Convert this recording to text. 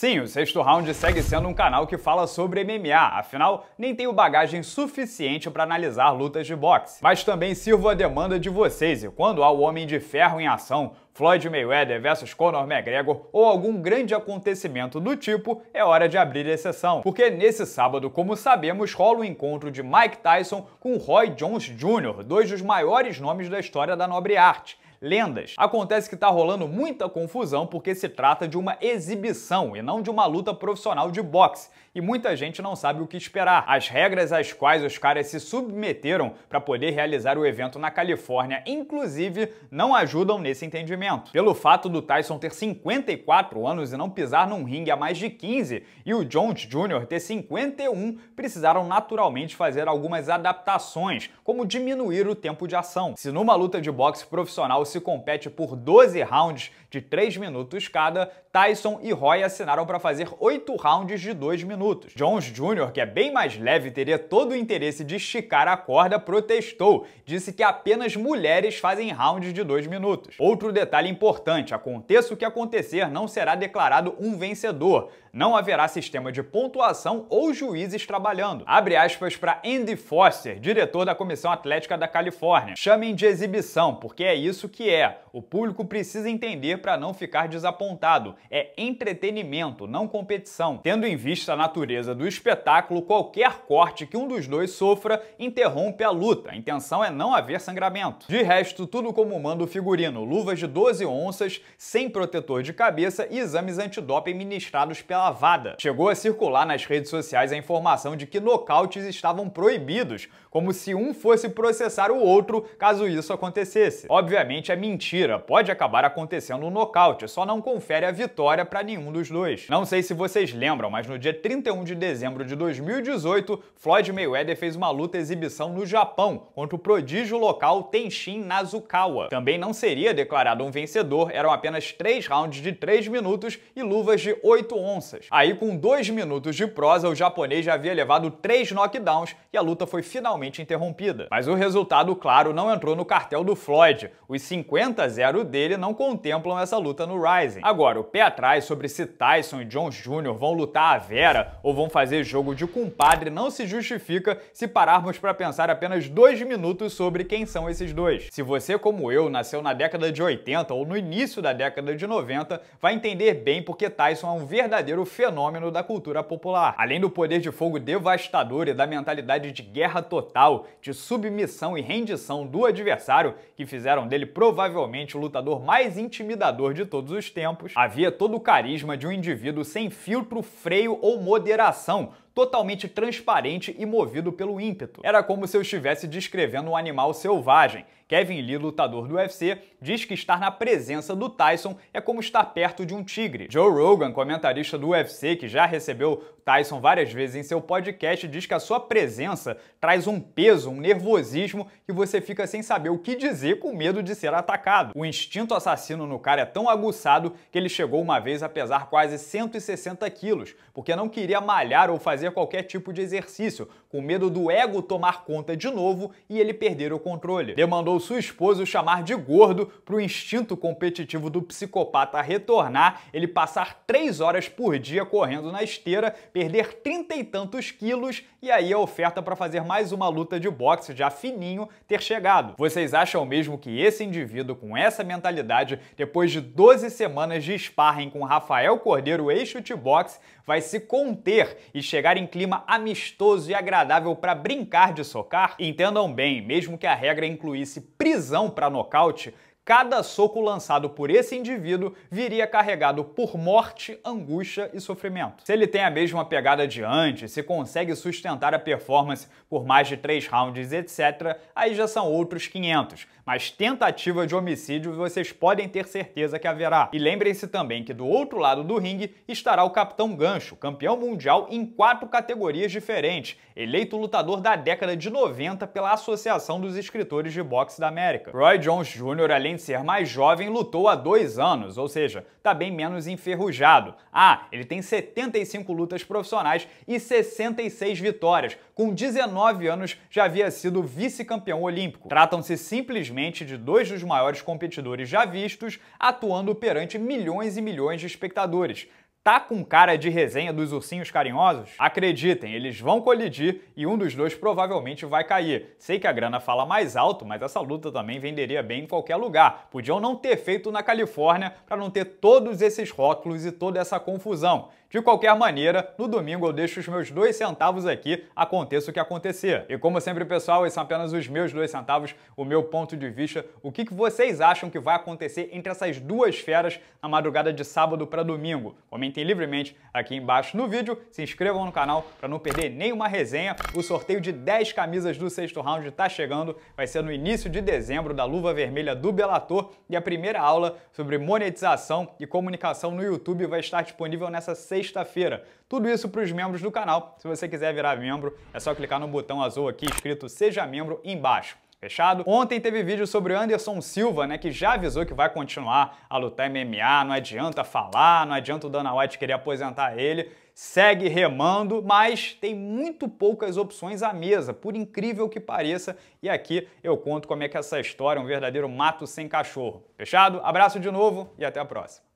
Sim, o Sexto Round segue sendo um canal que fala sobre MMA, afinal, nem tenho bagagem suficiente para analisar lutas de boxe. Mas também sirvo a demanda de vocês, e quando há o Homem de Ferro em ação, Floyd Mayweather versus Conor McGregor ou algum grande acontecimento do tipo, é hora de abrir exceção. Porque nesse sábado, como sabemos, rola o encontro de Mike Tyson com Roy Jones Jr., dois dos maiores nomes da história da nobre arte lendas. Acontece que tá rolando muita confusão porque se trata de uma exibição e não de uma luta profissional de boxe, e muita gente não sabe o que esperar. As regras às quais os caras se submeteram para poder realizar o evento na Califórnia, inclusive, não ajudam nesse entendimento. Pelo fato do Tyson ter 54 anos e não pisar num ringue há mais de 15 e o Jones Jr. ter 51, precisaram naturalmente fazer algumas adaptações, como diminuir o tempo de ação. Se numa luta de boxe profissional se compete por 12 rounds de 3 minutos cada, Tyson e Roy assinaram para fazer 8 rounds de 2 minutos. Jones Jr., que é bem mais leve, teria todo o interesse de esticar a corda, protestou. Disse que apenas mulheres fazem rounds de 2 minutos. Outro detalhe importante: aconteça o que acontecer, não será declarado um vencedor. Não haverá sistema de pontuação ou juízes trabalhando. Abre aspas para Andy Foster, diretor da Comissão Atlética da Califórnia. Chamem de exibição, porque é isso que que é: o público precisa entender para não ficar desapontado. É entretenimento, não competição. Tendo em vista a natureza do espetáculo, qualquer corte que um dos dois sofra interrompe a luta. A intenção é não haver sangramento. De resto, tudo como manda o figurino: luvas de 12 onças, sem protetor de cabeça e exames antidoping ministrados pela VADA. Chegou a circular nas redes sociais a informação de que nocautes estavam proibidos, como se um fosse processar o outro caso isso acontecesse. Obviamente, é mentira, pode acabar acontecendo um nocaute, só não confere a vitória para nenhum dos dois. Não sei se vocês lembram, mas no dia 31 de dezembro de 2018, Floyd Mayweather fez uma luta exibição no Japão contra o prodígio local Tenshin Nazukawa. Também não seria declarado um vencedor, eram apenas três rounds de três minutos e luvas de 8 onças. Aí, com dois minutos de prosa, o japonês já havia levado três knockdowns e a luta foi finalmente interrompida. Mas o resultado, claro, não entrou no cartel do Floyd. Os 50-0 dele não contemplam essa luta no Rising. Agora, o pé atrás sobre se Tyson e Jones Jr. vão lutar a vera ou vão fazer jogo de compadre não se justifica se pararmos para pensar apenas dois minutos sobre quem são esses dois. Se você, como eu, nasceu na década de 80 ou no início da década de 90, vai entender bem porque Tyson é um verdadeiro fenômeno da cultura popular. Além do poder de fogo devastador e da mentalidade de guerra total, de submissão e rendição do adversário que fizeram dele provavelmente o lutador mais intimidador de todos os tempos, havia todo o carisma de um indivíduo sem filtro, freio ou moderação, totalmente transparente e movido pelo ímpeto. Era como se eu estivesse descrevendo um animal selvagem. Kevin Lee, lutador do UFC, diz que estar na presença do Tyson é como estar perto de um tigre. Joe Rogan, comentarista do UFC, que já recebeu Tyson várias vezes em seu podcast, diz que a sua presença traz um peso, um nervosismo e você fica sem saber o que dizer com medo de ser atacado. O instinto assassino no cara é tão aguçado que ele chegou uma vez a pesar quase 160 quilos, porque não queria malhar ou fazer fazer qualquer tipo de exercício, com medo do ego tomar conta de novo e ele perder o controle. Demandou sua esposa o chamar de gordo para o instinto competitivo do psicopata retornar, ele passar três horas por dia correndo na esteira, perder trinta e tantos quilos e aí a oferta para fazer mais uma luta de boxe já fininho ter chegado. Vocês acham mesmo que esse indivíduo com essa mentalidade, depois de 12 semanas de sparring com Rafael Cordeiro, ex boxe vai se conter e chegar chegar em clima amistoso e agradável para brincar de socar? Entendam bem, mesmo que a regra incluísse prisão para nocaute, Cada soco lançado por esse indivíduo viria carregado por morte, angústia e sofrimento. Se ele tem a mesma pegada de antes, se consegue sustentar a performance por mais de três rounds, etc., aí já são outros 500. Mas tentativa de homicídio vocês podem ter certeza que haverá. E lembrem-se também que do outro lado do ringue estará o Capitão Gancho, campeão mundial em quatro categorias diferentes, eleito lutador da década de 90 pela Associação dos Escritores de Boxe da América. Roy Jones Jr., além ser mais jovem lutou há dois anos, ou seja, está bem menos enferrujado. Ah, ele tem 75 lutas profissionais e 66 vitórias. Com 19 anos já havia sido vice-campeão olímpico. Tratam-se simplesmente de dois dos maiores competidores já vistos, atuando perante milhões e milhões de espectadores. Tá com cara de resenha dos ursinhos carinhosos? Acreditem, eles vão colidir e um dos dois provavelmente vai cair. Sei que a grana fala mais alto, mas essa luta também venderia bem em qualquer lugar. Podiam não ter feito na Califórnia para não ter todos esses rótulos e toda essa confusão. De qualquer maneira, no domingo eu deixo os meus dois centavos aqui, aconteça o que acontecer. E como sempre, pessoal, esses são apenas os meus dois centavos, o meu ponto de vista, o que, vocês acham que vai acontecer entre essas duas feras na madrugada de sábado para domingo. Comentem livremente aqui embaixo no vídeo, se inscrevam no canal para não perder nenhuma resenha. O sorteio de 10 camisas do sexto round está chegando, vai ser no início de dezembro da Luva Vermelha do Belator e a primeira aula sobre monetização e comunicação no YouTube vai estar disponível nessa sexta sexta-feira. Tudo isso para os membros do canal. Se você quiser virar membro, é só clicar no botão azul aqui escrito Seja Membro embaixo. Fechado? Ontem teve vídeo sobre Anderson Silva, né, que já avisou que vai continuar a lutar MMA, não adianta falar, não adianta o Dana White querer aposentar ele. Segue remando, mas tem muito poucas opções à mesa, por incrível que pareça. E aqui eu conto como é que é essa história é um verdadeiro mato sem cachorro. Fechado? Abraço de novo e até a próxima.